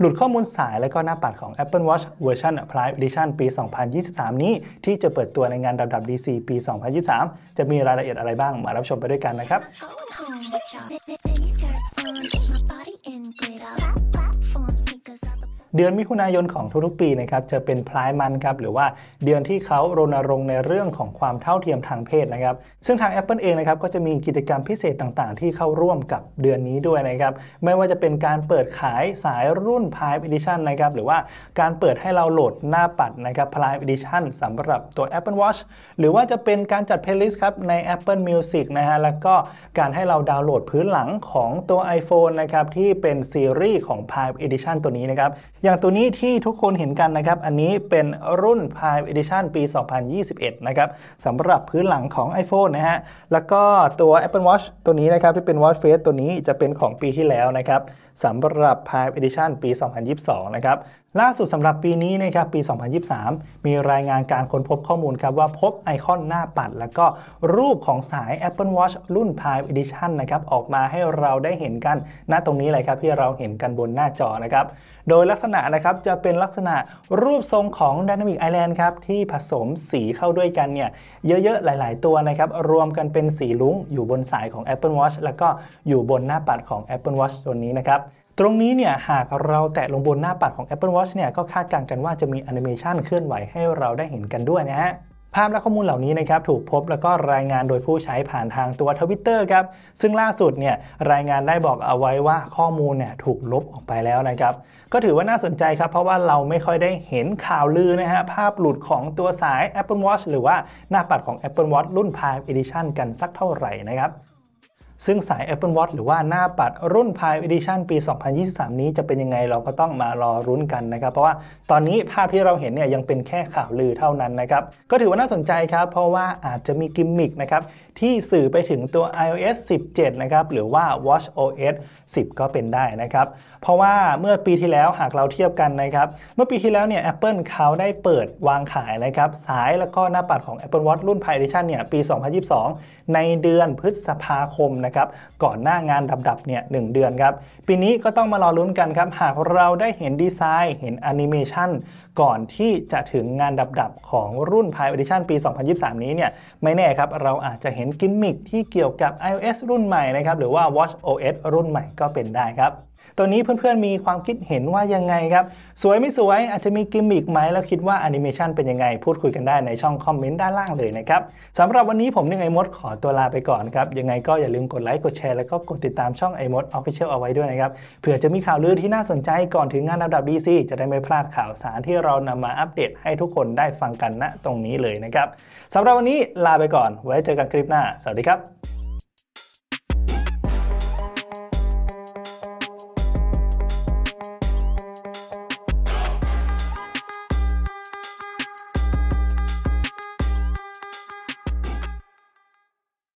หลุดข้อมูลสายและก็หน้าปัดของ Apple Watch Version p r i t e Edition ปี 2023 นี้ที่จะเปิดตัวในงานดับดับ DC ปี 2023 จะมีรายละเอียดอะไรบ้างมารับชมไปด้วยกันนะครับเดือนมิถุนายนของทุกๆปีนะครับจะเป็นพลายมันครับหรือว่าเดือนที่เขารณรงค์ในเรื่องของความเท่าเทียมทางเพศนะครับซึ่งทาง Apple เองนะครับก็จะมีกิจกรรมพิเศษต่างๆ ที่เข้าร่วมกับเดือนนี้ด้วยนะครับไม่ว่าจะเป็นการเปิดขายสายรุ่นพลายเอ d i t i o n นะครับหรือว่าการเปิดให้เราโหลดหน้าปัดนะครับพลายเอ d i t i o n สำหรับตัว Apple Watch หรือว่าจะเป็นการจัดเพลย์ลิสต์ครับใน Apple Music นะฮะแล้วก็การให้เราดาวน์โหลดพื้นหลังของตัว iPhone นะครับที่เป็นซีรีส์ของพลายเอ d i t i o n ตัวนี้นะครับอย่างตัวนี้ที่ทุกคนเห็นกันนะครับ อันนี้เป็นรุ่น Prime Edition ปี 2021 นะครับสำหรับพื้นหลังของ iPhone นะฮะ แล้วก็ตัว Apple Watch ตัวนี้นะครับที่เป็น Watch Face ตัวนี้จะเป็นของปีที่แล้วนะครับสำหรับ Prime Edition ปี 2022 นะครับล่าสุดสำหรับปีนี้นะครับปี 2023 มีรายงานการค้นพบข้อมูลครับว่าพบไอคอนหน้าปัด แล้วก็รูปของสาย Apple Watch รุ่น Prime Edition นะครับออกมาให้เราได้เห็นกัน หน้าตรงนี้เลยครับที่เราเห็นกันบนหน้าจอนะครับโดยลักษณะนะครับจะเป็นลักษณะรูปทรงของ Dynamic Island ครับที่ผสมสีเข้าด้วยกันเนี่ยเยอะๆ หลายๆ ตัวนะครับรวมกันเป็นสีลุ้งอยู่บนสายของ Apple Watch แล้วก็อยู่บนหน้าปัดของ Apple Watch ตัวนี้นะครับตรงนี้เนี่ยหากเราแตะลงบนหน้าปัดของ Apple Watch เนี่ยก็คาดการณ์กันว่าจะมีแอนิเมชันเคลื่อนไหวให้เราได้เห็นกันด้วยนะฮะภาพและข้อมูลเหล่านี้นะครับถูกพบแล้วก็รายงานโดยผู้ใช้ผ่านทางตัวทวิตเตอร์ครับซึ่งล่าสุดเนี่ยรายงานได้บอกเอาไว้ว่าข้อมูลเนี่ยถูกลบออกไปแล้วนะครับก็ถือว่าน่าสนใจครับเพราะว่าเราไม่ค่อยได้เห็นข่าวลือนะฮะภาพหลุดของตัวสาย Apple Watch หรือว่าหน้าปัดของ Apple Watch รุ่น Prime Edition กันสักเท่าไหร่นะครับซึ่งสาย Apple Watch หรือว่าหน้าปัดรุ่น Prime Edition ปี 2023 นี้จะเป็นยังไงเราก็ต้องมารอรุ้นกันนะครับ เพราะว่าตอนนี้ภาพที่เราเห็นเนี่ยยังเป็นแค่ข่าวลือเท่านั้นนะครับ ก็ถือว่าน่าสนใจครับ เพราะว่าอาจจะมีกิมมิคนะครับที่สื่อไปถึงตัว iOS 17 นะครับ หรือว่า Watch OS 10 ก็เป็นได้นะครับ เพราะว่าเมื่อปีที่แล้วหากเราเทียบกันนะครับเมื่อปีที่แล้วเนี่ย Apple เขาได้เปิดวางขายนะครับสายแล้วก็หน้าปัดของ Apple Watch รุ่น Prime Edition เนี่ยปี 2022 ในเดือนพฤษภาคมะครับก่อนหน้างานดับดับเนี่ยหเดือนครับ ปีนี้ก็ต้องมารอลุ้นกันครับหากเราได้เห็นดีไซน์ เห็นแอนิเมชันก่อนที่จะถึงงานดับดับของรุ่น p i อ d i t i o n ปี 2023 นี้เนี่ยไม่แน่ครับ เราอาจจะเห็นกิมมิคที่เกี่ยวกับ iOS รุ่นใหม่นะครับหรือว่า watchOS รุ่นใหม่ก็เป็นได้ครับตัวนี้เพื่อนๆ มีความคิดเห็นว่ายังไงครับ สวยไม่สวยอาจจะมีกิมมิคไหม แล้วคิดว่าแอนิเมชันเป็นยังไง พูดคุยกันได้ในช่องคอมเมนต์ด้านล่างเลยนะครับสำหรับวันนี้ผมนึ่งไอมดขอตัวลาไปก่อนครับ ยังไงก็อย่าลืมกดไลค์กดแชร์แล้วก็กดติดตามช่องไอมดออฟฟิเชียลเอาไว้ด้วยนะครับเผื่อจะมีข่าวลือที่น่าสนใจก่อนถึงงานระดับดีซีจะได้ไม่พลาดข่าวสารที่เรานำมาอัปเดตให้ทุกคนได้ฟังกันณนะตรงนี้เลยนะครับสำหรับวันนี้ลาไปก่อน ไว้เจอกันคลิปหน้า สวัสดีครับ